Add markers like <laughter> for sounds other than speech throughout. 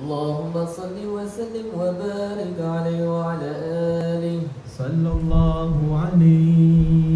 اللهم صل وسلم وبارك عليه وعلى آله صلى الله عليه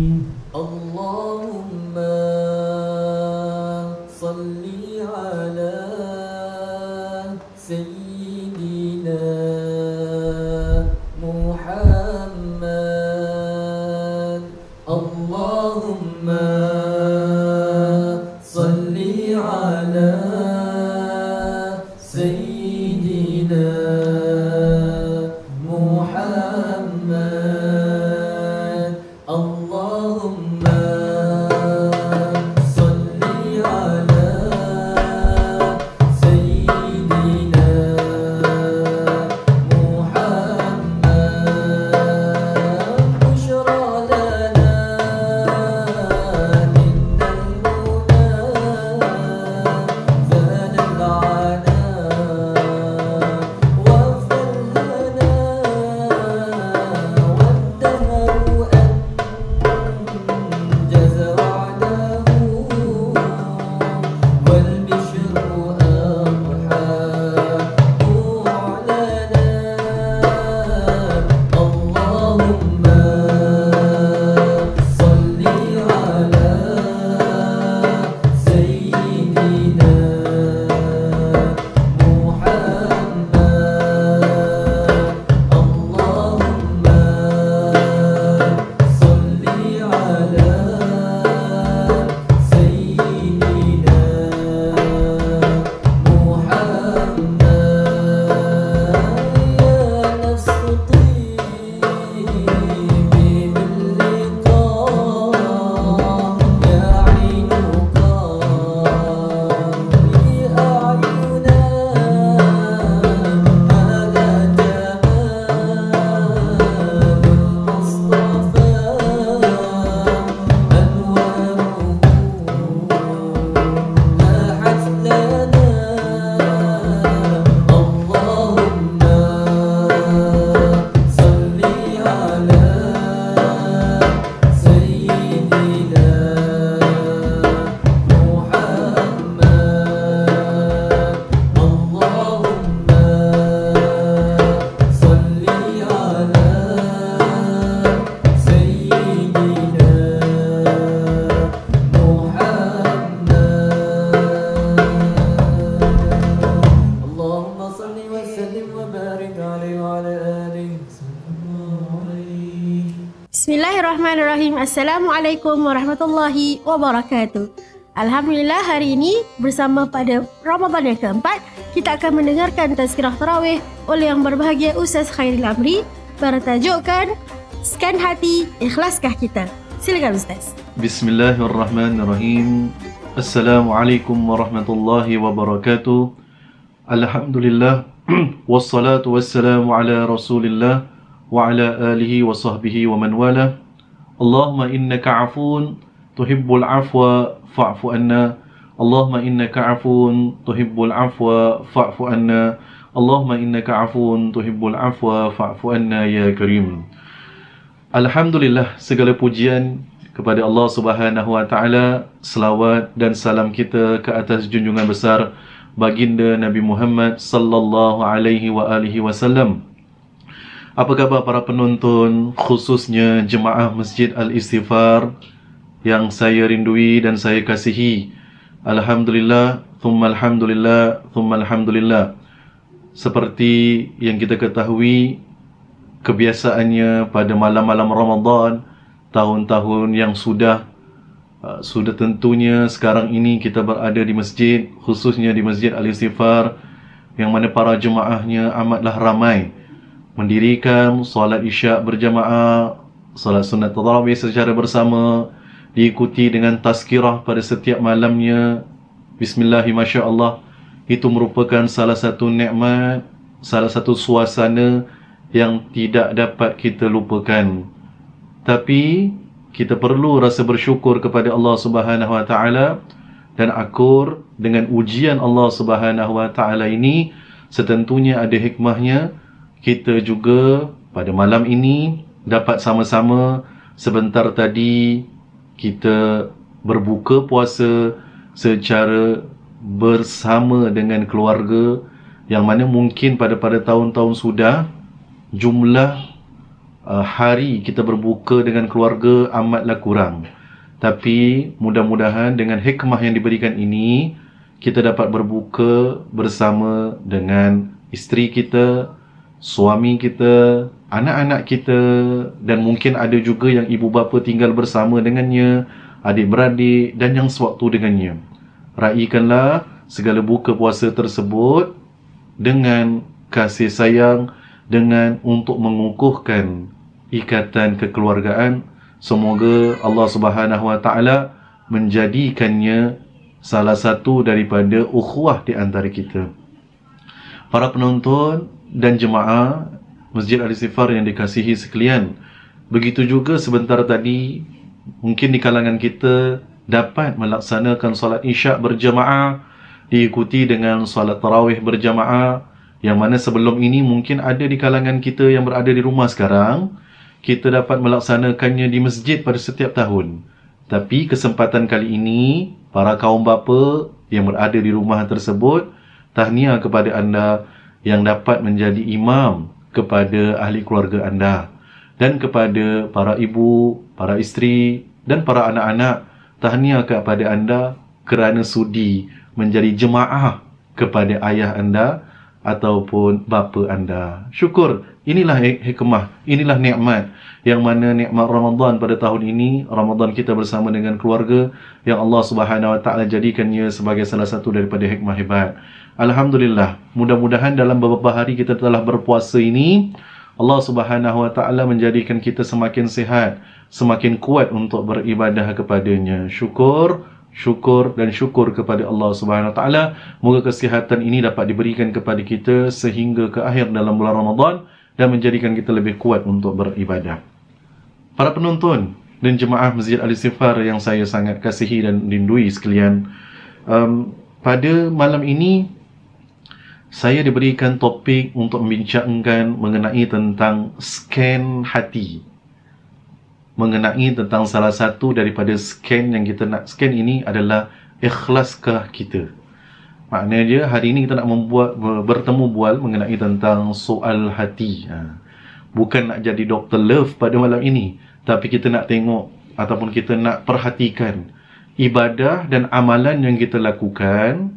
Assalamualaikum warahmatullahi wabarakatuh. Alhamdulillah hari ini bersama pada Ramadan yang keempat, kita akan mendengarkan tazkirah tarawih oleh yang berbahagia Ustaz Khairil Amri bertajukkan Scan Hati Ikhlaskah Kita. Silakan Ustaz. Bismillahirrahmanirrahim. Assalamualaikum warahmatullahi wabarakatuh. Alhamdulillah <clears throat> wassalatu wassalamu ala Rasulillah wa ala alihi wa sahbihi wa man walah. Allahumma innaka afun tuhibbul afwa fa'fu anna Allahumma innaka afun tuhibbul afwa fa'fu anna Allahumma innaka afun tuhibbul afwa fa'fu anna ya karim Alhamdulillah segala pujian kepada Allah Subhanahu wa taala selawat dan salam kita ke atas junjungan besar baginda Nabi Muhammad sallallahu alaihi wa alihi wasallam apa khabar para penonton khususnya jemaah Masjid Al-Istighfar yang saya rindui dan saya kasihi. Alhamdulillah, thumma alhamdulillah, thumma alhamdulillah. Seperti yang kita ketahui kebiasaannya pada malam-malam Ramadan, tahun-tahun yang sudah uh, sudah tentunya sekarang ini kita berada di masjid khususnya di Masjid Al-Istighfar yang mana para jemaahnya amatlah ramai mendirikan solat isyak berjamaah, solat sunat tarawih secara bersama, diikuti dengan tazkirah pada setiap malamnya. Bismillahirrahmanirrahim. Itu merupakan salah satu nikmat, salah satu suasana yang tidak dapat kita lupakan. Tapi kita perlu rasa bersyukur kepada Allah Subhanahu Wa Taala dan akur dengan ujian Allah Subhanahu Wa Taala ini setentunya ada hikmahnya kita juga pada malam ini dapat sama-sama sebentar tadi kita berbuka puasa secara bersama dengan keluarga yang mana mungkin pada pada tahun-tahun sudah jumlah uh, hari kita berbuka dengan keluarga amatlah kurang tapi mudah-mudahan dengan hikmah yang diberikan ini kita dapat berbuka bersama dengan isteri kita suami kita, anak-anak kita dan mungkin ada juga yang ibu bapa tinggal bersama dengannya, adik-beradik dan yang sewaktu dengannya. Raikanlah segala buka puasa tersebut dengan kasih sayang, dengan untuk mengukuhkan ikatan kekeluargaan. Semoga Allah Subhanahu Wa Taala menjadikannya salah satu daripada ukhuwah di antara kita. Para penonton, dan jemaah Masjid Al-Istighfar yang dikasihi sekalian. Begitu juga sebentar tadi mungkin di kalangan kita dapat melaksanakan solat Isyak berjemaah diikuti dengan solat tarawih berjemaah yang mana sebelum ini mungkin ada di kalangan kita yang berada di rumah sekarang kita dapat melaksanakannya di masjid pada setiap tahun. Tapi kesempatan kali ini para kaum bapa yang berada di rumah tersebut tahniah kepada anda yang dapat menjadi imam kepada ahli keluarga anda dan kepada para ibu, para isteri dan para anak-anak tahniah kepada anda kerana sudi menjadi jemaah kepada ayah anda ataupun bapa anda. Syukur, inilah hikmah, inilah nikmat yang mana nikmat Ramadan pada tahun ini, Ramadan kita bersama dengan keluarga yang Allah Subhanahu Wa Taala jadikannya sebagai salah satu daripada hikmah hebat. Alhamdulillah. Mudah-mudahan dalam beberapa hari kita telah berpuasa ini, Allah Subhanahu Wa Taala menjadikan kita semakin sehat, semakin kuat untuk beribadah kepadanya. Syukur, syukur dan syukur kepada Allah Subhanahu Wa Taala. Moga kesihatan ini dapat diberikan kepada kita sehingga ke akhir dalam bulan Ramadan dan menjadikan kita lebih kuat untuk beribadah. Para penonton dan jemaah Masjid Al-Istighfar yang saya sangat kasihi dan rindui sekalian, um, pada malam ini saya diberikan topik untuk membincangkan mengenai tentang scan hati mengenai tentang salah satu daripada scan yang kita nak scan ini adalah ikhlaskah kita maknanya hari ini kita nak membuat bertemu bual mengenai tentang soal hati ha. bukan nak jadi doktor love pada malam ini tapi kita nak tengok ataupun kita nak perhatikan ibadah dan amalan yang kita lakukan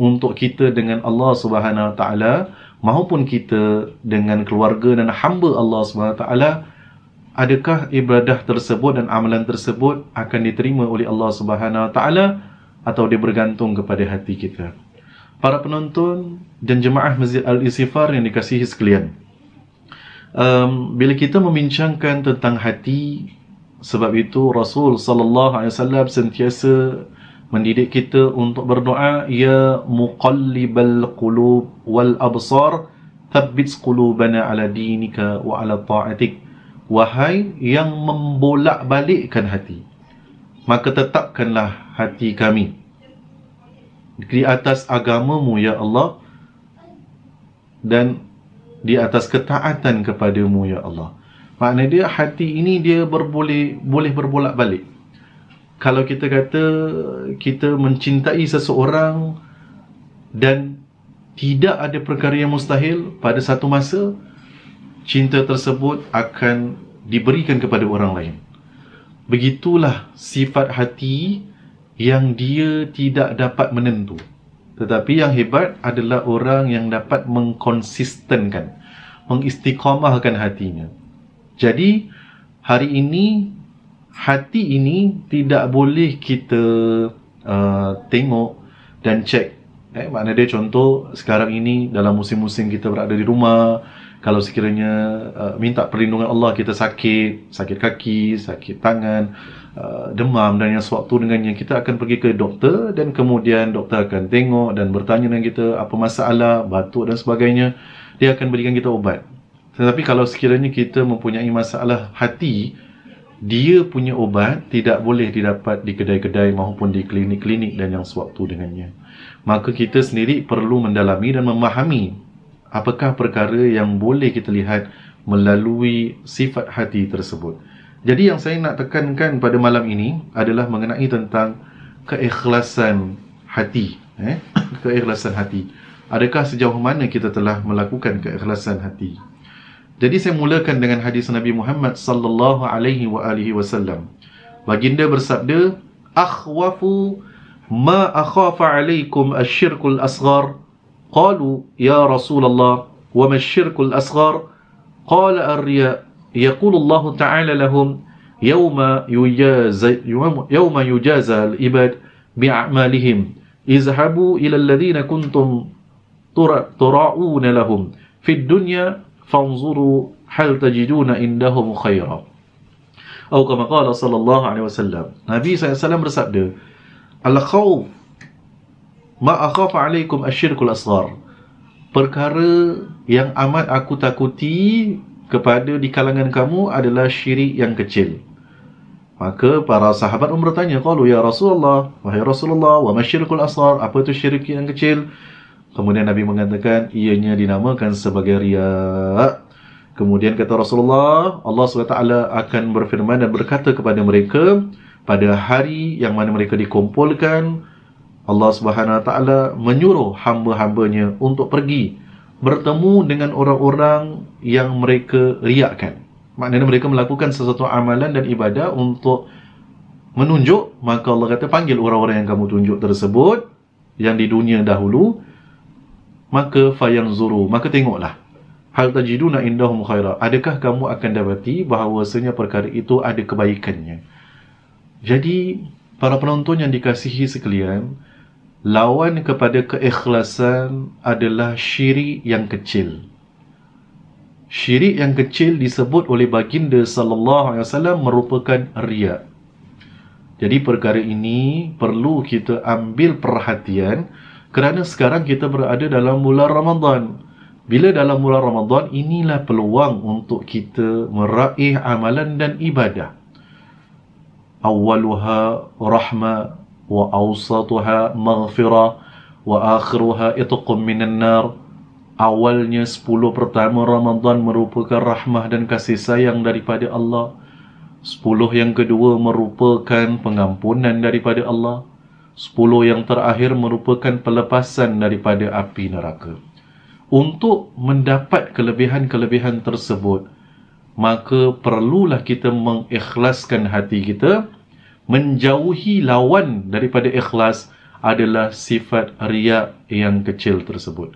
untuk kita dengan Allah Subhanahu Wa Taala maupun kita dengan keluarga dan hamba Allah Subhanahu Wa Taala adakah ibadah tersebut dan amalan tersebut akan diterima oleh Allah Subhanahu Wa Taala atau dia bergantung kepada hati kita para penonton dan jemaah Masjid Al-Isifar yang dikasihi sekalian um, bila kita membincangkan tentang hati sebab itu Rasul sallallahu alaihi wasallam sentiasa mendidik kita untuk berdoa ya muqallibal qulub wal absar thabbit qulubana ala dinika wa ala ta'atik wahai yang membolak-balikkan hati maka tetapkanlah hati kami di atas agamamu ya Allah dan di atas ketaatan kepadamu ya Allah maknanya dia hati ini dia berboleh boleh berbolak-balik kalau kita kata kita mencintai seseorang dan tidak ada perkara yang mustahil pada satu masa cinta tersebut akan diberikan kepada orang lain. Begitulah sifat hati yang dia tidak dapat menentu. Tetapi yang hebat adalah orang yang dapat mengkonsistenkan, mengistiqamahkan hatinya. Jadi, hari ini hati ini tidak boleh kita uh, tengok dan cek. Eh, makna dia contoh sekarang ini dalam musim-musim kita berada di rumah, kalau sekiranya uh, minta perlindungan Allah kita sakit, sakit kaki, sakit tangan, uh, demam dan yang sewaktu dengan yang kita akan pergi ke doktor dan kemudian doktor akan tengok dan bertanya dengan kita apa masalah, batuk dan sebagainya, dia akan berikan kita ubat. Tetapi kalau sekiranya kita mempunyai masalah hati, dia punya ubat tidak boleh didapat di kedai-kedai maupun di klinik-klinik dan yang sewaktu dengannya. Maka kita sendiri perlu mendalami dan memahami apakah perkara yang boleh kita lihat melalui sifat hati tersebut. Jadi yang saya nak tekankan pada malam ini adalah mengenai tentang keikhlasan hati. Eh? Keikhlasan hati. Adakah sejauh mana kita telah melakukan keikhlasan hati? Jadi saya mulakan dengan hadis Nabi Muhammad sallallahu alaihi wa alihi wasallam. Baginda bersabda, "Akhwafu ma akhafa alaikum asy-syirkul asghar." Qalu, "Ya Rasulullah, wa ma asy-syirkul asghar?" Qala ar-riya. Yaqulu Allah Ta'ala lahum, "Yawma yujaza yawma yujaza al-ibad bi'amalihim. Izhabu ila alladhina kuntum tura'una lahum fi ad-dunya fanzuru hal tajiduna indahum khaira. Atau kama qala sallallahu alaihi wasallam. Nabi SAW bersabda, al Khaw. ma akhafa alaikum asyirkul asgar. Perkara yang amat aku takuti kepada di kalangan kamu adalah syirik yang kecil. Maka para sahabat umur tanya, Qalu ya Rasulullah, wahai Rasulullah, wa masyirkul asgar, apa itu syirik yang kecil? Kemudian Nabi mengatakan ianya dinamakan sebagai riya. Kemudian kata Rasulullah, Allah SWT akan berfirman dan berkata kepada mereka pada hari yang mana mereka dikumpulkan, Allah Subhanahu Wa Taala menyuruh hamba-hambanya untuk pergi bertemu dengan orang-orang yang mereka riakkan. Maknanya mereka melakukan sesuatu amalan dan ibadah untuk menunjuk, maka Allah kata panggil orang-orang yang kamu tunjuk tersebut yang di dunia dahulu maka fayanzuru maka tengoklah hal tajiduna indahum khaira adakah kamu akan dapati bahawasanya perkara itu ada kebaikannya jadi para penonton yang dikasihi sekalian lawan kepada keikhlasan adalah syirik yang kecil syirik yang kecil disebut oleh baginda sallallahu alaihi wasallam merupakan riya jadi perkara ini perlu kita ambil perhatian kerana sekarang kita berada dalam bulan Ramadan. Bila dalam bulan Ramadan, inilah peluang untuk kita meraih amalan dan ibadah. Awaluha rahmah wa awsatuha maghfirah wa akhiruha ituqum minan nar awalnya 10 pertama Ramadan merupakan rahmah dan kasih sayang daripada Allah 10 yang kedua merupakan pengampunan daripada Allah Sepuluh yang terakhir merupakan pelepasan daripada api neraka. Untuk mendapat kelebihan-kelebihan tersebut, maka perlulah kita mengikhlaskan hati kita, menjauhi lawan daripada ikhlas adalah sifat riak yang kecil tersebut.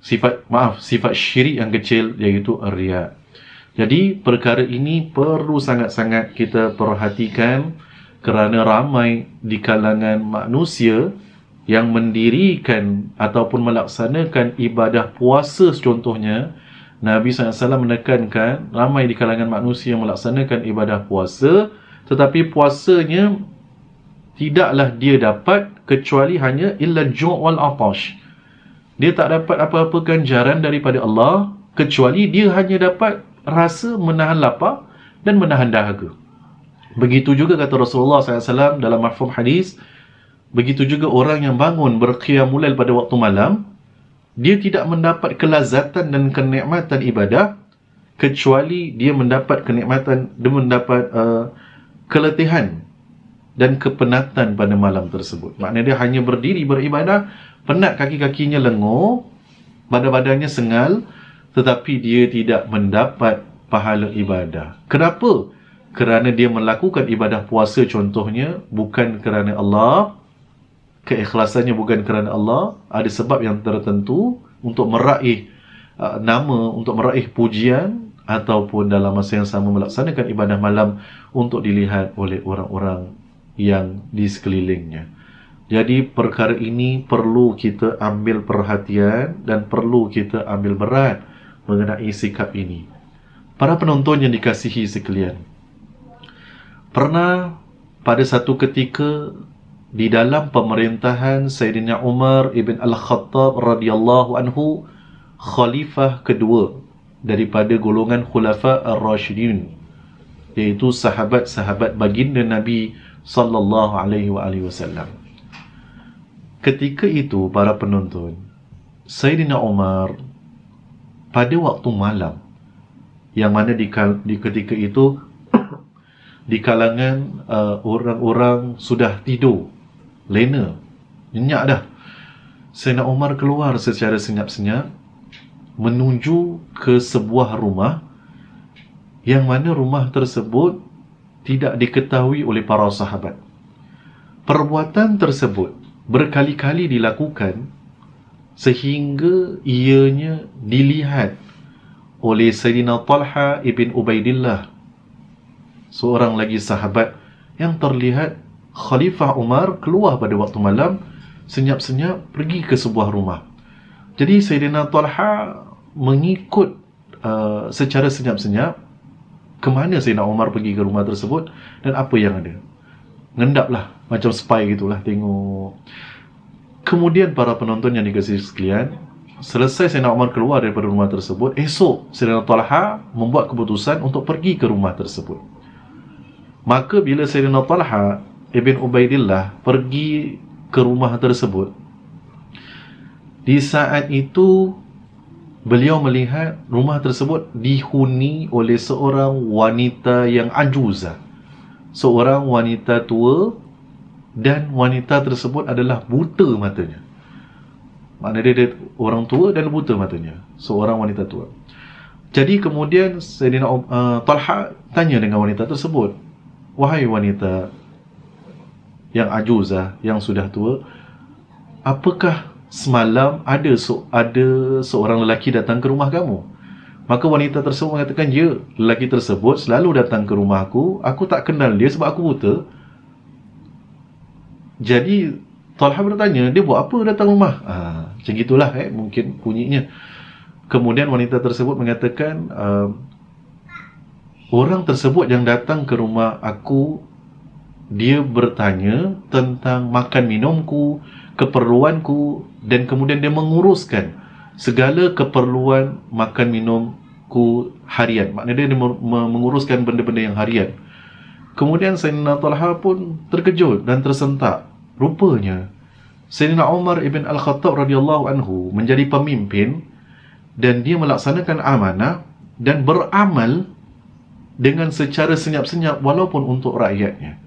Sifat, maaf, sifat syirik yang kecil iaitu riak. Jadi perkara ini perlu sangat-sangat kita perhatikan kerana ramai di kalangan manusia yang mendirikan ataupun melaksanakan ibadah puasa contohnya Nabi SAW menekankan ramai di kalangan manusia yang melaksanakan ibadah puasa tetapi puasanya tidaklah dia dapat kecuali hanya illa ju' wal atash dia tak dapat apa-apa ganjaran daripada Allah kecuali dia hanya dapat rasa menahan lapar dan menahan dahaga Begitu juga kata Rasulullah SAW dalam mafhum hadis, begitu juga orang yang bangun berkhiamulail pada waktu malam, dia tidak mendapat kelazatan dan kenikmatan ibadah kecuali dia mendapat kenikmatan dia mendapat uh, keletihan dan kepenatan pada malam tersebut. Maknanya dia hanya berdiri beribadah, penat kaki-kakinya lenguh, badan-badannya sengal tetapi dia tidak mendapat pahala ibadah. Kenapa? kerana dia melakukan ibadah puasa contohnya bukan kerana Allah keikhlasannya bukan kerana Allah ada sebab yang tertentu untuk meraih uh, nama untuk meraih pujian ataupun dalam masa yang sama melaksanakan ibadah malam untuk dilihat oleh orang-orang yang di sekelilingnya jadi perkara ini perlu kita ambil perhatian dan perlu kita ambil berat mengenai sikap ini para penonton yang dikasihi sekalian pernah pada satu ketika di dalam pemerintahan Sayyidina Umar ibn Al-Khattab radhiyallahu anhu khalifah kedua daripada golongan khulafa ar-rasyidin iaitu sahabat-sahabat baginda Nabi sallallahu alaihi wasallam ketika itu para penonton Sayyidina Umar pada waktu malam yang mana di, di ketika itu di kalangan uh, orang-orang uh, sudah tidur lena nyenyak dah Sayyidina Umar keluar secara senyap-senyap menuju ke sebuah rumah yang mana rumah tersebut tidak diketahui oleh para sahabat perbuatan tersebut berkali-kali dilakukan sehingga ianya dilihat oleh Sayyidina Talha ibn Ubaidillah seorang lagi sahabat yang terlihat Khalifah Umar keluar pada waktu malam senyap-senyap pergi ke sebuah rumah. Jadi Sayyidina Talha mengikut uh, secara senyap-senyap ke mana Sayyidina Umar pergi ke rumah tersebut dan apa yang ada. Ngendaplah macam spy gitulah tengok. Kemudian para penonton yang dikasih sekalian, selesai Sayyidina Umar keluar daripada rumah tersebut, esok Sayyidina Talha membuat keputusan untuk pergi ke rumah tersebut. Maka bila Sayyidina Talha Ibn Ubaidillah pergi ke rumah tersebut Di saat itu Beliau melihat rumah tersebut dihuni oleh seorang wanita yang ajuza Seorang wanita tua Dan wanita tersebut adalah buta matanya Maknanya dia, dia orang tua dan buta matanya Seorang wanita tua jadi kemudian Sayyidina uh, Talha tanya dengan wanita tersebut Wahai wanita yang ajuzah, yang sudah tua, apakah semalam ada so, ada seorang lelaki datang ke rumah kamu? Maka wanita tersebut mengatakan, ya, lelaki tersebut selalu datang ke rumah aku, aku tak kenal dia sebab aku buta. Jadi, Talha bertanya, dia buat apa datang rumah? Ha, macam itulah, eh, mungkin bunyinya. Kemudian wanita tersebut mengatakan, uh, orang tersebut yang datang ke rumah aku dia bertanya tentang makan minumku, keperluanku dan kemudian dia menguruskan segala keperluan makan minumku harian. Maknanya dia menguruskan benda-benda yang harian. Kemudian Sayyidina Talha pun terkejut dan tersentak. Rupanya Sayyidina Umar ibn Al-Khattab radhiyallahu anhu menjadi pemimpin dan dia melaksanakan amanah dan beramal dengan secara senyap-senyap walaupun untuk rakyatnya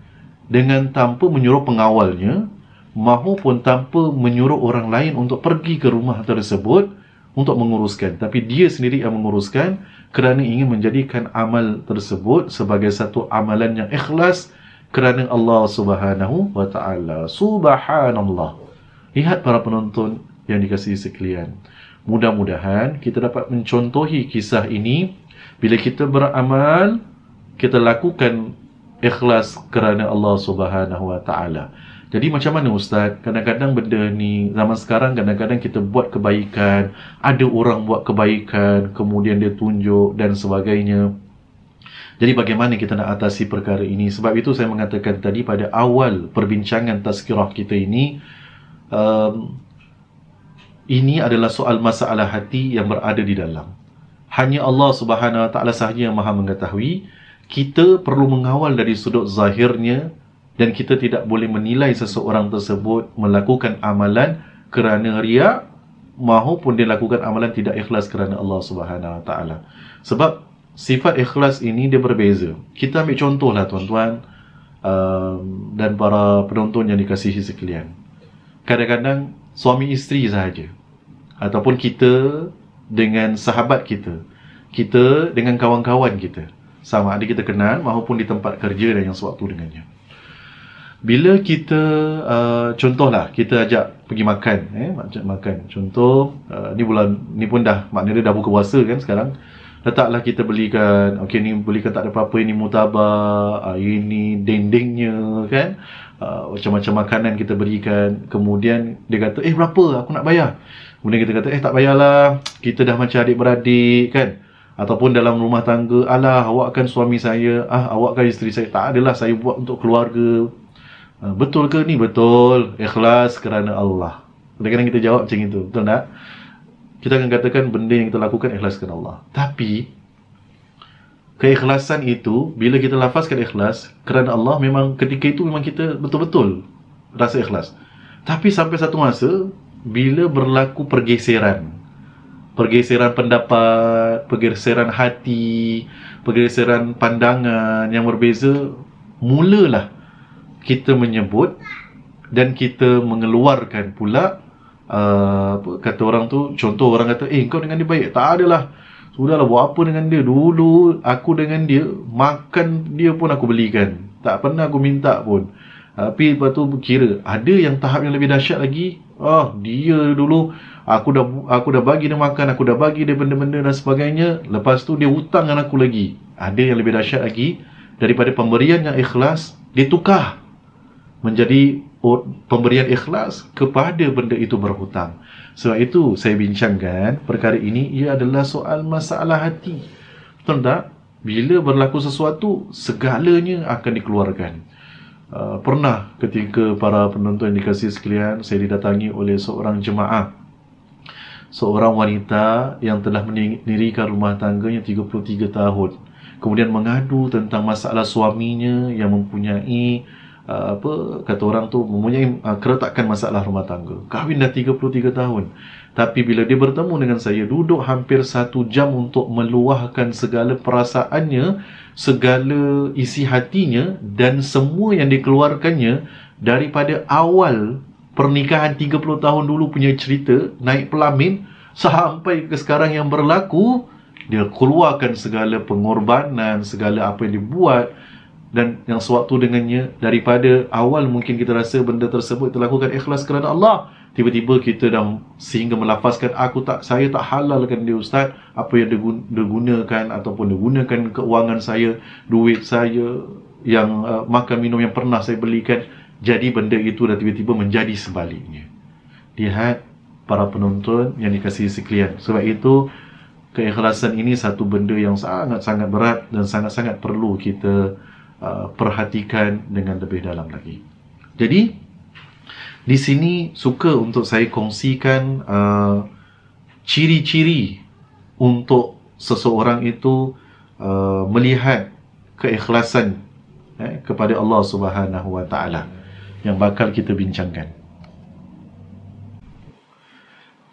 dengan tanpa menyuruh pengawalnya maupun tanpa menyuruh orang lain untuk pergi ke rumah tersebut untuk menguruskan tapi dia sendiri yang menguruskan kerana ingin menjadikan amal tersebut sebagai satu amalan yang ikhlas kerana Allah Subhanahu wa taala subhanallah lihat para penonton yang dikasihi sekalian mudah-mudahan kita dapat mencontohi kisah ini bila kita beramal, kita lakukan ikhlas kerana Allah Subhanahu Wa Taala. Jadi macam mana ustaz? Kadang-kadang benda ni zaman sekarang kadang-kadang kita buat kebaikan, ada orang buat kebaikan, kemudian dia tunjuk dan sebagainya. Jadi bagaimana kita nak atasi perkara ini? Sebab itu saya mengatakan tadi pada awal perbincangan tazkirah kita ini um, ini adalah soal masalah hati yang berada di dalam hanya Allah Subhanahu Wa Taala sahaja yang Maha mengetahui. Kita perlu mengawal dari sudut zahirnya dan kita tidak boleh menilai seseorang tersebut melakukan amalan kerana ria maupun dia lakukan amalan tidak ikhlas kerana Allah Subhanahu Wa Taala. Sebab sifat ikhlas ini dia berbeza. Kita ambil contohlah tuan-tuan um, dan para penonton yang dikasihi sekalian. Kadang-kadang suami isteri sahaja ataupun kita dengan sahabat kita, kita dengan kawan-kawan kita, sama ada kita kenal maupun di tempat kerja dan yang sewaktu dengannya. Bila kita, uh, contohlah kita ajak pergi makan, eh, ajak makan. Contoh, uh, ni bulan ni pun dah maknanya dah buka puasa kan sekarang. Letaklah kita belikan, okey ni belikan tak ada apa-apa, ah, ini mutaba, uh, ini dendingnya kan. Uh, Uh, macam-macam makanan kita berikan kemudian dia kata eh berapa aku nak bayar kemudian kita kata eh tak bayarlah kita dah macam adik beradik kan ataupun dalam rumah tangga alah awak kan suami saya ah awak kan isteri saya tak adalah saya buat untuk keluarga uh, betul ke ni betul ikhlas kerana Allah kadang-kadang kita jawab macam itu betul tak kita akan katakan benda yang kita lakukan ikhlas kerana Allah tapi keikhlasan itu bila kita lafazkan ikhlas kerana Allah memang ketika itu memang kita betul-betul rasa ikhlas tapi sampai satu masa bila berlaku pergeseran pergeseran pendapat pergeseran hati pergeseran pandangan yang berbeza mulalah kita menyebut dan kita mengeluarkan pula uh, kata orang tu contoh orang kata eh kau dengan dia baik tak adalah Sudahlah buat apa dengan dia Dulu aku dengan dia Makan dia pun aku belikan Tak pernah aku minta pun Tapi lepas tu kira Ada yang tahap yang lebih dahsyat lagi Oh dia dulu Aku dah aku dah bagi dia makan Aku dah bagi dia benda-benda dan sebagainya Lepas tu dia hutang dengan aku lagi Ada yang lebih dahsyat lagi Daripada pemberian yang ikhlas Dia tukar Menjadi pemberian ikhlas kepada benda itu berhutang. Sebab itu saya bincangkan perkara ini ia adalah soal masalah hati. Betul tak? Bila berlaku sesuatu, segalanya akan dikeluarkan. Uh, pernah ketika para penonton yang dikasih sekalian, saya didatangi oleh seorang jemaah. Seorang wanita yang telah mendirikan rumah tangganya 33 tahun. Kemudian mengadu tentang masalah suaminya yang mempunyai uh, apa kata orang tu mempunyai uh, keretakan masalah rumah tangga. Kahwin dah 33 tahun. Tapi bila dia bertemu dengan saya duduk hampir satu jam untuk meluahkan segala perasaannya, segala isi hatinya dan semua yang dikeluarkannya daripada awal pernikahan 30 tahun dulu punya cerita naik pelamin sampai ke sekarang yang berlaku dia keluarkan segala pengorbanan, segala apa yang dibuat, dan yang sewaktu dengannya daripada awal mungkin kita rasa benda tersebut kita lakukan ikhlas kerana Allah tiba-tiba kita dah sehingga melafazkan aku tak saya tak halalkan dia ustaz apa yang digunakan ataupun digunakan keuangan saya duit saya yang uh, makan minum yang pernah saya belikan jadi benda itu dah tiba-tiba menjadi sebaliknya lihat para penonton yang dikasihi sekalian sebab itu keikhlasan ini satu benda yang sangat-sangat berat dan sangat-sangat perlu kita Uh, perhatikan dengan lebih dalam lagi. Jadi di sini suka untuk saya kongsikan uh, ciri-ciri untuk seseorang itu uh, melihat keikhlasan eh, kepada Allah Subhanahu Wa Taala yang bakal kita bincangkan.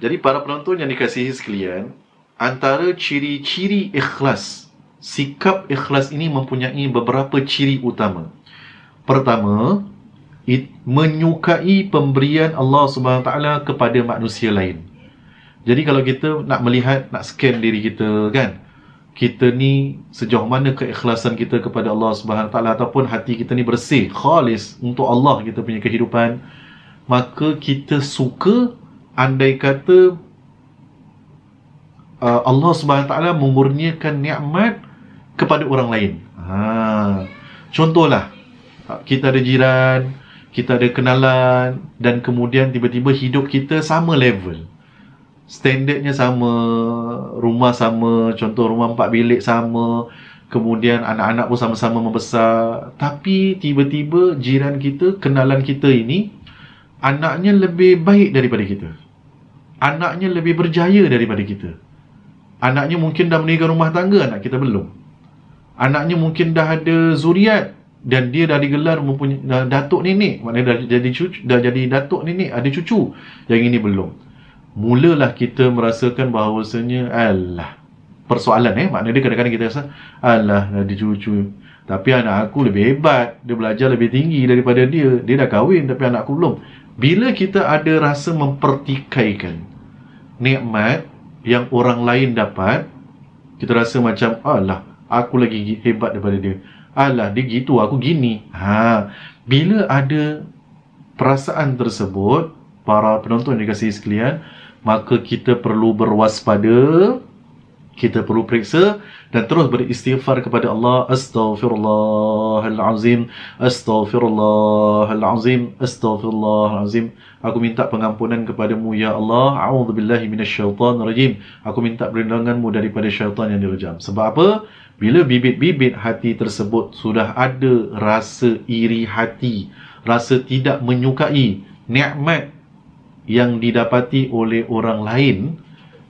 Jadi para penonton yang dikasihi sekalian, antara ciri-ciri ikhlas sikap ikhlas ini mempunyai beberapa ciri utama. Pertama, it menyukai pemberian Allah Subhanahu taala kepada manusia lain. Jadi kalau kita nak melihat, nak scan diri kita kan, kita ni sejauh mana keikhlasan kita kepada Allah Subhanahu taala ataupun hati kita ni bersih, khalis untuk Allah kita punya kehidupan, maka kita suka andai kata uh, Allah Subhanahu taala memurniakan nikmat kepada orang lain. Ha. Contohlah, kita ada jiran, kita ada kenalan dan kemudian tiba-tiba hidup kita sama level. Standardnya sama, rumah sama, contoh rumah empat bilik sama, kemudian anak-anak pun sama-sama membesar. Tapi tiba-tiba jiran kita, kenalan kita ini, anaknya lebih baik daripada kita. Anaknya lebih berjaya daripada kita. Anaknya mungkin dah menikah rumah tangga, anak kita belum anaknya mungkin dah ada zuriat dan dia dah digelar mempunyai datuk nenek maknanya dah jadi cucu dah jadi datuk nenek ada cucu yang ini belum mulalah kita merasakan bahawasanya alah persoalan eh maknanya dia kadang-kadang kita rasa alah ada lah cucu tapi anak aku lebih hebat dia belajar lebih tinggi daripada dia dia dah kahwin tapi anak aku belum bila kita ada rasa mempertikaikan nikmat yang orang lain dapat kita rasa macam alah aku lagi hebat daripada dia. Alah, dia gitu, aku gini. Ha. Bila ada perasaan tersebut, para penonton yang dikasihi sekalian, maka kita perlu berwaspada kita perlu periksa dan terus beristighfar kepada Allah astaghfirullahalazim astaghfirullahalazim astaghfirullahalazim aku minta pengampunan kepadamu ya Allah a'udzubillahi minasyaitonirrajim aku minta perlindunganmu daripada syaitan yang direjam sebab apa bila bibit-bibit hati tersebut sudah ada rasa iri hati rasa tidak menyukai nikmat yang didapati oleh orang lain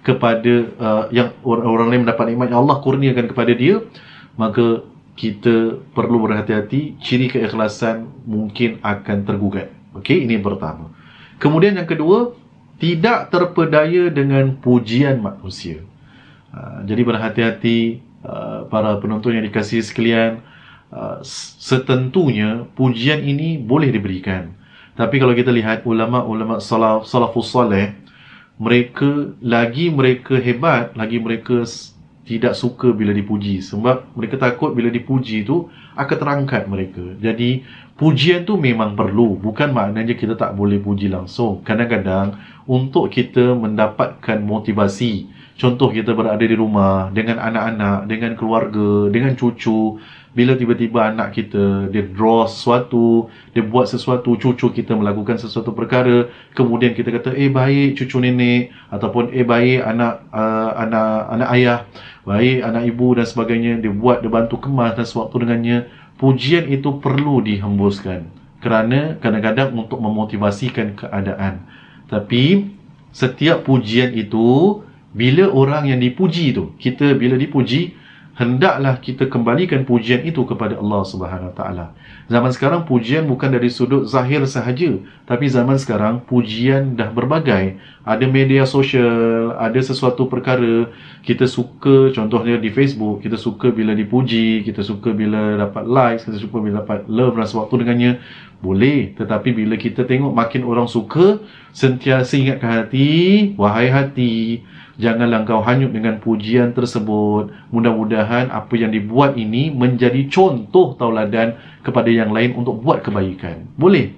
kepada uh, yang orang-orang lain mendapat nikmat yang Allah kurniakan kepada dia maka kita perlu berhati-hati ciri keikhlasan mungkin akan tergugat okey ini yang pertama kemudian yang kedua tidak terpedaya dengan pujian manusia uh, jadi berhati-hati uh, para penonton yang dikasihi sekalian uh, setentunya pujian ini boleh diberikan tapi kalau kita lihat ulama-ulama salaf, salafus salih mereka lagi mereka hebat lagi mereka tidak suka bila dipuji sebab mereka takut bila dipuji tu akan terangkat mereka jadi pujian tu memang perlu bukan maknanya kita tak boleh puji langsung kadang-kadang untuk kita mendapatkan motivasi contoh kita berada di rumah dengan anak-anak dengan keluarga dengan cucu bila tiba-tiba anak kita dia draw sesuatu, dia buat sesuatu, cucu kita melakukan sesuatu perkara, kemudian kita kata eh baik cucu nenek ataupun eh baik anak uh, anak anak ayah, baik anak ibu dan sebagainya dia buat dia bantu kemas dan sewaktu dengannya pujian itu perlu dihembuskan kerana kadang-kadang untuk memotivasikan keadaan. Tapi setiap pujian itu bila orang yang dipuji tu, kita bila dipuji, hendaklah kita kembalikan pujian itu kepada Allah Subhanahu taala. Zaman sekarang pujian bukan dari sudut zahir sahaja, tapi zaman sekarang pujian dah berbagai. Ada media sosial, ada sesuatu perkara kita suka contohnya di Facebook, kita suka bila dipuji, kita suka bila dapat like, kita suka bila dapat love dan lah sewaktu dengannya. Boleh, tetapi bila kita tengok makin orang suka, sentiasa ingat ke hati, wahai hati, Janganlah engkau hanyut dengan pujian tersebut. Mudah-mudahan apa yang dibuat ini menjadi contoh tauladan kepada yang lain untuk buat kebaikan. Boleh.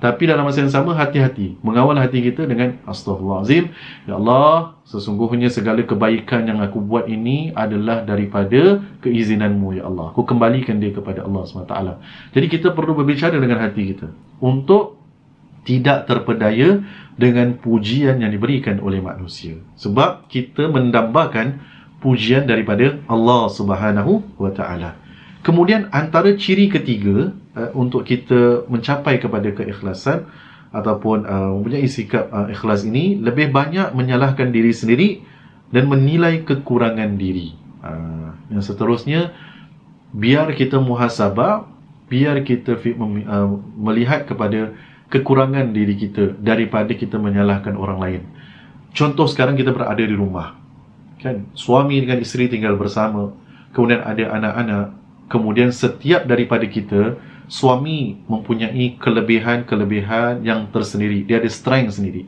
Tapi dalam masa yang sama hati-hati. Mengawal hati kita dengan astaghfirullahalazim. Ya Allah, sesungguhnya segala kebaikan yang aku buat ini adalah daripada keizinanmu ya Allah. Aku kembalikan dia kepada Allah SWT. Jadi kita perlu berbicara dengan hati kita. Untuk tidak terpedaya dengan pujian yang diberikan oleh manusia sebab kita mendambakan pujian daripada Allah Subhanahu wa taala. Kemudian antara ciri ketiga uh, untuk kita mencapai kepada keikhlasan ataupun uh, mempunyai sikap uh, ikhlas ini lebih banyak menyalahkan diri sendiri dan menilai kekurangan diri. Uh, yang seterusnya biar kita muhasabah, biar kita fi- uh, melihat kepada kekurangan diri kita daripada kita menyalahkan orang lain. Contoh sekarang kita berada di rumah. Kan? Suami dengan isteri tinggal bersama. Kemudian ada anak-anak. Kemudian setiap daripada kita, suami mempunyai kelebihan-kelebihan yang tersendiri. Dia ada strength sendiri.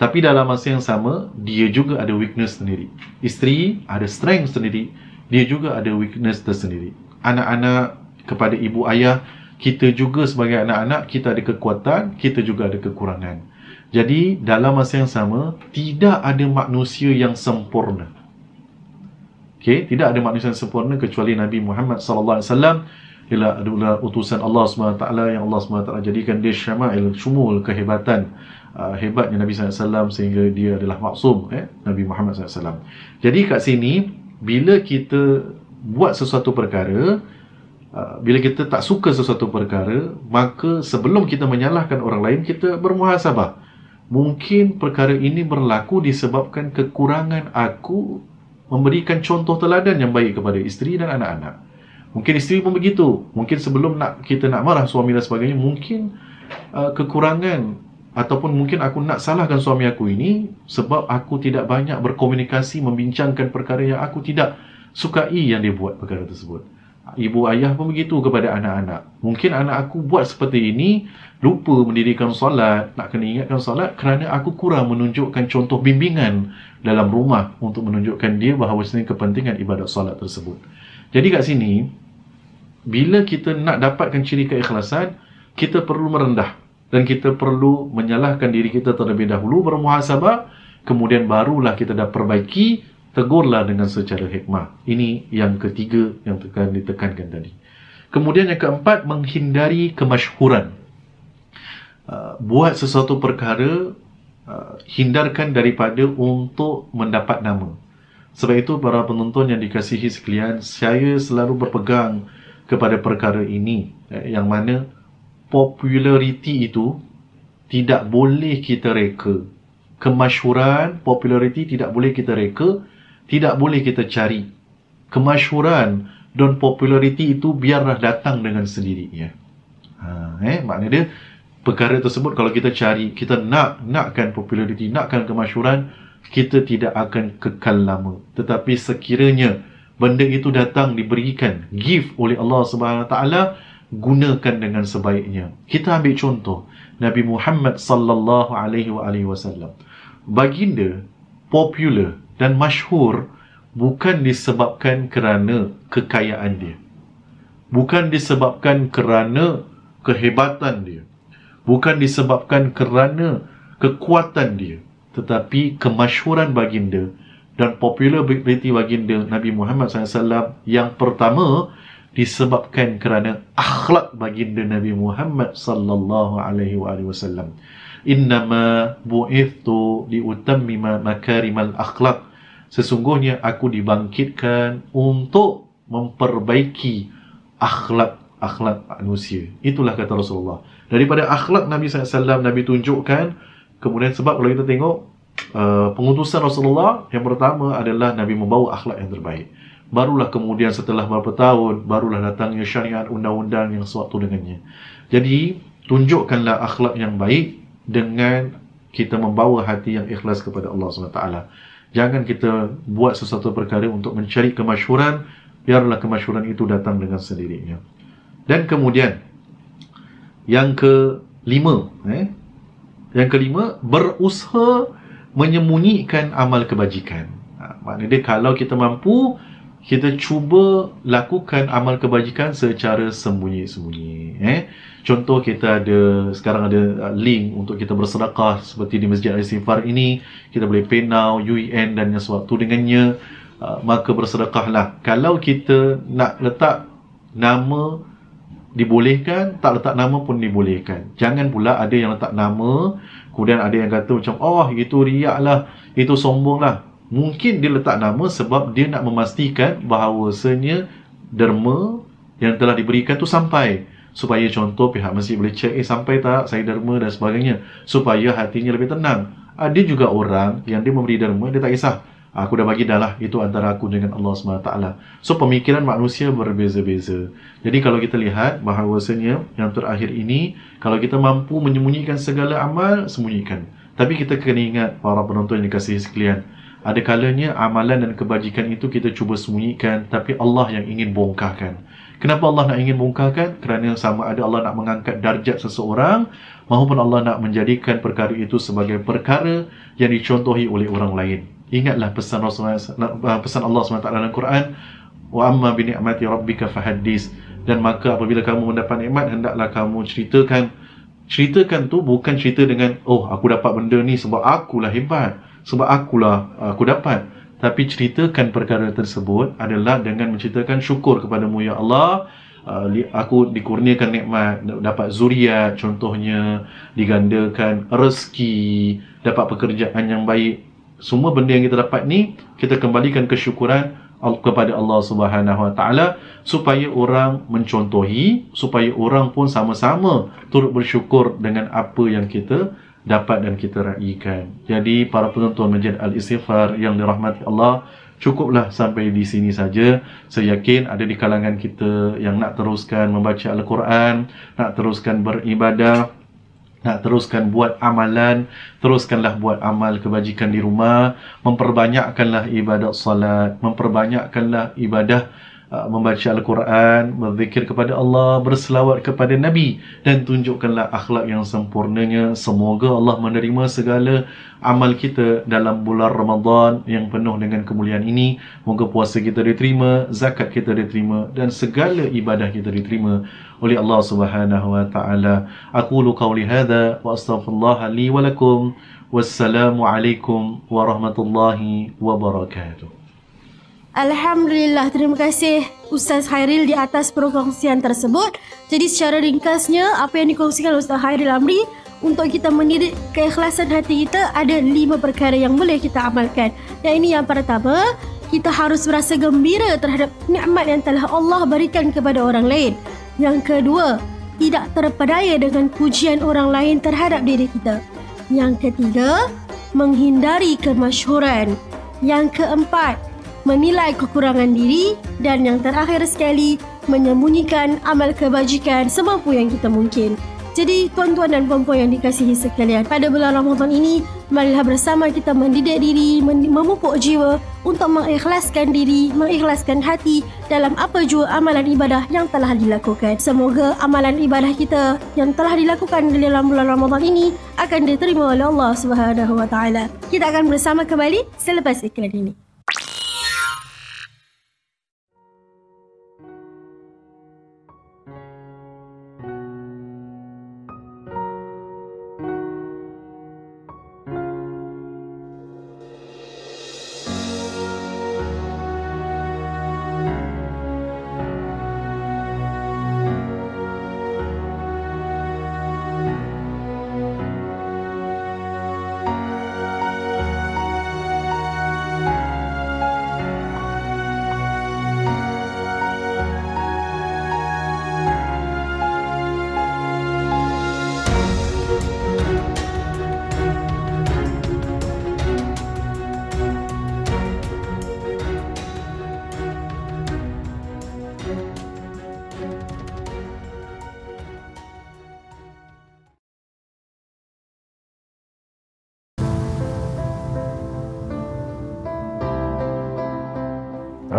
Tapi dalam masa yang sama, dia juga ada weakness sendiri. Isteri ada strength sendiri. Dia juga ada weakness tersendiri. Anak-anak kepada ibu ayah, kita juga sebagai anak-anak kita ada kekuatan, kita juga ada kekurangan. Jadi dalam masa yang sama tidak ada manusia yang sempurna. Okey, tidak ada manusia yang sempurna kecuali Nabi Muhammad sallallahu alaihi wasallam ialah adalah utusan Allah SWT yang Allah SWT jadikan dia syama'il syumul kehebatan uh, hebatnya Nabi SAW sehingga dia adalah maksum eh? Nabi Muhammad SAW jadi kat sini bila kita buat sesuatu perkara Ah, bila kita tak suka sesuatu perkara, maka sebelum kita menyalahkan orang lain, kita bermuhasabah. Mungkin perkara ini berlaku disebabkan kekurangan aku memberikan contoh teladan yang baik kepada isteri dan anak-anak. Mungkin isteri pun begitu. Mungkin sebelum nak kita nak marah suami dan sebagainya, mungkin uh, kekurangan ataupun mungkin aku nak salahkan suami aku ini sebab aku tidak banyak berkomunikasi membincangkan perkara yang aku tidak sukai yang dia buat perkara tersebut. Ibu ayah pun begitu kepada anak-anak. Mungkin anak aku buat seperti ini, lupa mendirikan solat, nak kena ingatkan solat kerana aku kurang menunjukkan contoh bimbingan dalam rumah untuk menunjukkan dia bahawa sebenarnya kepentingan ibadat solat tersebut. Jadi kat sini, bila kita nak dapatkan ciri keikhlasan, kita perlu merendah dan kita perlu menyalahkan diri kita terlebih dahulu bermuhasabah, kemudian barulah kita dapat perbaiki tegurlah dengan secara hikmah. Ini yang ketiga yang tekan ditekankan tadi. Kemudian yang keempat, menghindari kemasyhuran. Uh, buat sesuatu perkara, uh, hindarkan daripada untuk mendapat nama. Sebab itu, para penonton yang dikasihi sekalian, saya selalu berpegang kepada perkara ini. Eh, yang mana, populariti itu tidak boleh kita reka. Kemasyuran, populariti tidak boleh kita reka tidak boleh kita cari. Kemasyuran dan populariti itu biarlah datang dengan sendirinya. Ha, eh, maknanya dia, perkara tersebut kalau kita cari, kita nak, nakkan populariti, nakkan kemasyuran, kita tidak akan kekal lama. Tetapi sekiranya benda itu datang diberikan, gift oleh Allah Subhanahu Taala gunakan dengan sebaiknya. Kita ambil contoh Nabi Muhammad sallallahu alaihi wasallam. Baginda popular dan masyhur bukan disebabkan kerana kekayaan dia. Bukan disebabkan kerana kehebatan dia. Bukan disebabkan kerana kekuatan dia. Tetapi kemasyhuran baginda dan popular populariti baginda Nabi Muhammad SAW yang pertama disebabkan kerana akhlak baginda Nabi Muhammad sallallahu alaihi wa alihi wasallam. Innama bu'ithu liutammima makarimal akhlaq sesungguhnya aku dibangkitkan untuk memperbaiki akhlak-akhlak manusia. Itulah kata Rasulullah. Daripada akhlak Nabi SAW, Nabi tunjukkan. Kemudian sebab kalau kita tengok, uh, pengutusan Rasulullah yang pertama adalah Nabi membawa akhlak yang terbaik. Barulah kemudian setelah beberapa tahun, barulah datangnya syariat undang-undang yang sewaktu dengannya. Jadi, tunjukkanlah akhlak yang baik dengan kita membawa hati yang ikhlas kepada Allah Subhanahu Wa Taala. Jangan kita buat sesuatu perkara untuk mencari kemasyuran, biarlah kemasyuran itu datang dengan sendirinya. Dan kemudian yang kelima, eh? Yang kelima, berusaha menyembunyikan amal kebajikan. Ha, maknanya kalau kita mampu kita cuba lakukan amal kebajikan secara sembunyi-sembunyi eh contoh kita ada sekarang ada uh, link untuk kita bersedekah seperti di Masjid al sifar ini kita boleh PayNow, UEN dan yang sewaktu dengannya uh, maka bersedekahlah kalau kita nak letak nama dibolehkan tak letak nama pun dibolehkan jangan pula ada yang letak nama kemudian ada yang kata macam oh itu riaklah, itu sombonglah mungkin dia letak nama sebab dia nak memastikan bahawasanya derma yang telah diberikan tu sampai supaya contoh pihak masjid boleh check eh sampai tak saya derma dan sebagainya supaya hatinya lebih tenang ada ah, juga orang yang dia memberi derma dia tak kisah ah, aku dah bagi dah lah itu antara aku dengan Allah SWT lah. so pemikiran manusia berbeza-beza jadi kalau kita lihat bahawasanya yang terakhir ini kalau kita mampu menyembunyikan segala amal sembunyikan tapi kita kena ingat para penonton yang dikasihi sekalian ada kalanya amalan dan kebajikan itu kita cuba sembunyikan tapi Allah yang ingin bongkarkan. Kenapa Allah nak ingin bongkarkan? Kerana sama ada Allah nak mengangkat darjat seseorang maupun Allah nak menjadikan perkara itu sebagai perkara yang dicontohi oleh orang lain. Ingatlah pesan Rasulullah uh, pesan Allah SWT dalam Quran wa amma bi ni'mati rabbika fahaddis dan maka apabila kamu mendapat nikmat hendaklah kamu ceritakan ceritakan tu bukan cerita dengan oh aku dapat benda ni sebab akulah hebat sebab akulah uh, aku dapat tapi ceritakan perkara tersebut adalah dengan menceritakan syukur kepadamu ya Allah uh, aku dikurniakan nikmat dapat zuriat contohnya digandakan rezeki dapat pekerjaan yang baik semua benda yang kita dapat ni kita kembalikan kesyukuran kepada Allah Subhanahu Wa Taala supaya orang mencontohi supaya orang pun sama-sama turut bersyukur dengan apa yang kita dapat dan kita raikan. Jadi para penonton majlis al-istighfar yang dirahmati Allah, cukuplah sampai di sini saja. Saya yakin ada di kalangan kita yang nak teruskan membaca al-Quran, nak teruskan beribadah, nak teruskan buat amalan, teruskanlah buat amal kebajikan di rumah, memperbanyakkanlah ibadat salat, memperbanyakkanlah ibadah Ah, membaca Al-Quran, berzikir kepada Allah, berselawat kepada Nabi dan tunjukkanlah akhlak yang sempurnanya. Semoga Allah menerima segala amal kita dalam bulan Ramadan yang penuh dengan kemuliaan ini. Moga puasa kita diterima, zakat kita diterima dan segala ibadah kita diterima oleh Allah Subhanahu wa taala. Aku lu qauli hadza wa astaghfirullah li wa lakum. Wassalamualaikum warahmatullahi wabarakatuh. Alhamdulillah, terima kasih Ustaz Khairil di atas perkongsian tersebut. Jadi secara ringkasnya, apa yang dikongsikan Ustaz Khairil Amri untuk kita mendidik keikhlasan hati kita ada lima perkara yang boleh kita amalkan. Yang ini yang pertama, kita harus merasa gembira terhadap nikmat yang telah Allah berikan kepada orang lain. Yang kedua, tidak terpedaya dengan pujian orang lain terhadap diri kita. Yang ketiga, menghindari kemasyhuran. Yang keempat, menilai kekurangan diri dan yang terakhir sekali menyembunyikan amal kebajikan semampu yang kita mungkin. Jadi tuan-tuan dan puan-puan yang dikasihi sekalian, pada bulan Ramadan ini marilah bersama kita mendidik diri, memupuk jiwa untuk mengikhlaskan diri, mengikhlaskan hati dalam apa jua amalan ibadah yang telah dilakukan. Semoga amalan ibadah kita yang telah dilakukan dalam bulan Ramadan ini akan diterima oleh Allah Subhanahu wa taala. Kita akan bersama kembali selepas iklan ini.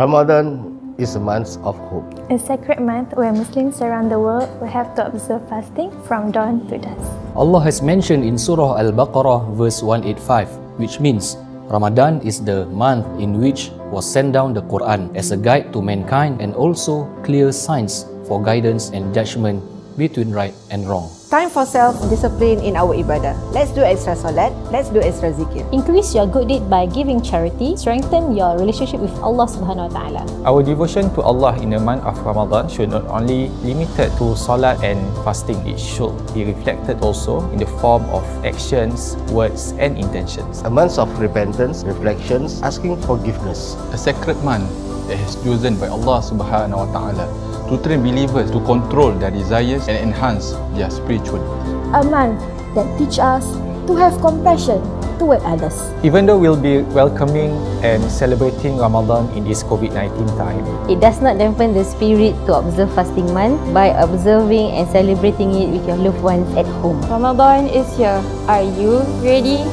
Ramadan is a month of hope. A sacred month where Muslims around the world will have to observe fasting from dawn to dusk. Allah has mentioned in Surah Al-Baqarah verse 185, which means Ramadan is the month in which was sent down the Quran as a guide to mankind and also clear signs for guidance and judgment between right and wrong time for self-discipline in our ibadah. Let's do extra solat. Let's do extra zikir. Increase your good deed by giving charity. Strengthen your relationship with Allah Subhanahu Wa Taala. Our devotion to Allah in the month of Ramadan should not only limited to solat and fasting. It should be reflected also in the form of actions, words and intentions. A month of repentance, reflections, asking forgiveness. A sacred month that has chosen by Allah Subhanahu Wa Taala. To train believers to control their desires and enhance their spirituality. A month that teach us to have compassion toward others. Even though we'll be welcoming and celebrating Ramadan in this COVID-19 time, it does not dampen the spirit to observe fasting month by observing and celebrating it with your loved ones at home. Ramadan is here. Are you ready?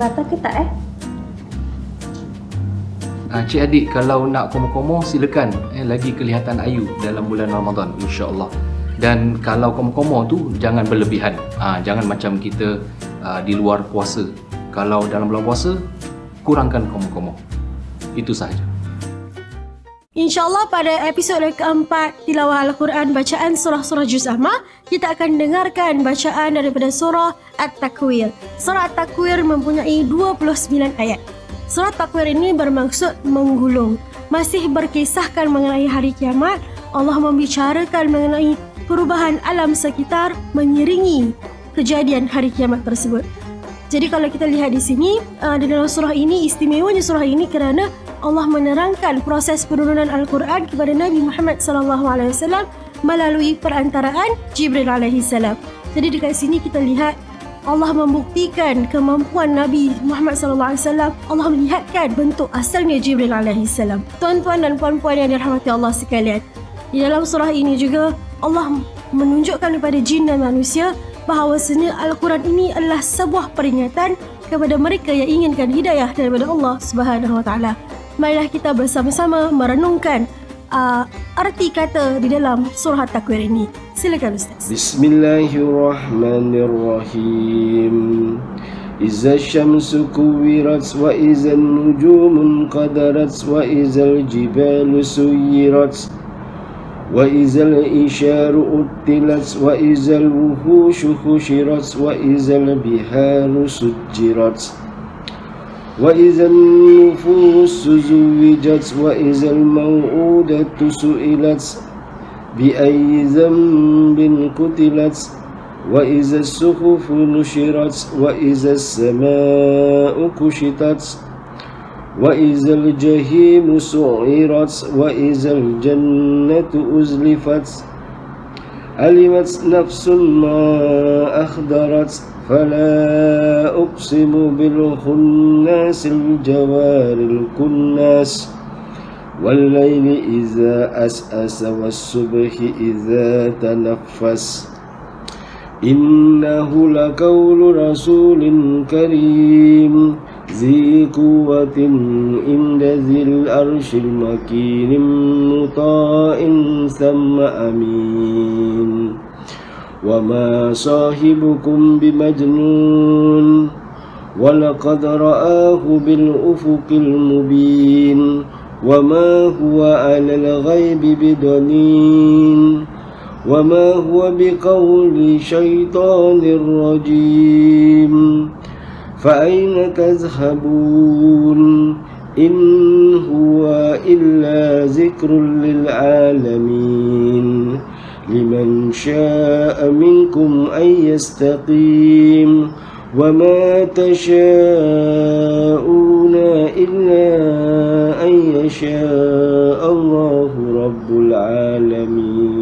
Rata ke tak eh? Ah, Cik Adik, kalau nak komo-komo, silakan. Eh, lagi kelihatan ayu dalam bulan Ramadan, Allah. Dan kalau komo-komo tu, jangan berlebihan. Ha, jangan macam kita uh, di luar puasa. Kalau dalam bulan puasa, kurangkan komo-komo. Itu sahaja. InsyaAllah pada episod yang keempat Tilawah Al-Quran bacaan surah-surah Juz Ahmad Kita akan dengarkan bacaan daripada surah At-Takwir Surah At-Takwir mempunyai 29 ayat Surah At-Takwir ini bermaksud menggulung Masih berkisahkan mengenai hari kiamat Allah membicarakan mengenai perubahan alam sekitar Menyiringi kejadian hari kiamat tersebut jadi kalau kita lihat di sini, uh, di dalam surah ini, istimewanya surah ini kerana Allah menerangkan proses penurunan Al-Quran kepada Nabi Muhammad SAW melalui perantaraan Jibril AS. Jadi dekat sini kita lihat Allah membuktikan kemampuan Nabi Muhammad SAW. Allah melihatkan bentuk asalnya Jibril AS. Tuan-tuan dan puan-puan yang dirahmati Allah sekalian. Di dalam surah ini juga Allah menunjukkan kepada jin dan manusia bahawasanya Al-Quran ini adalah sebuah peringatan kepada mereka yang inginkan hidayah daripada Allah Subhanahu Wa Taala. Marilah kita bersama-sama merenungkan uh, arti kata di dalam surah Taqwir ini. Silakan Ustaz. Bismillahirrahmanirrahim. إذا الشمس كورت وإذا النجوم انقدرت وإذا الجبال سيرت وإذا الإشار أتلت وإذا الوحوش خشرت وإذا البحار سجرت وإذا النفوس زوجت وإذا الموءودة سئلت بأي ذنب قتلت وإذا السخف نشرت وإذا السماء كشطت وإذا الجحيم سعرت وإذا الجنة أزلفت علمت نفس ما أخدرت فلا أقسم بالخناس الجوار الكناس والليل إذا أسأس والصبح إذا تنفس إنه لقول رسول كريم ذي قوة عند ذي الأرش المكين مطاع ثم أمين وما صاحبكم بمجنون ولقد رآه بالأفق المبين وما هو على الغيب بضنين وما هو بقول شيطان الرجيم فأين تذهبون إن هو إلا ذكر للعالمين لمن شاء منكم أن يستقيم وما تشاءون إلا أن يشاء الله رب العالمين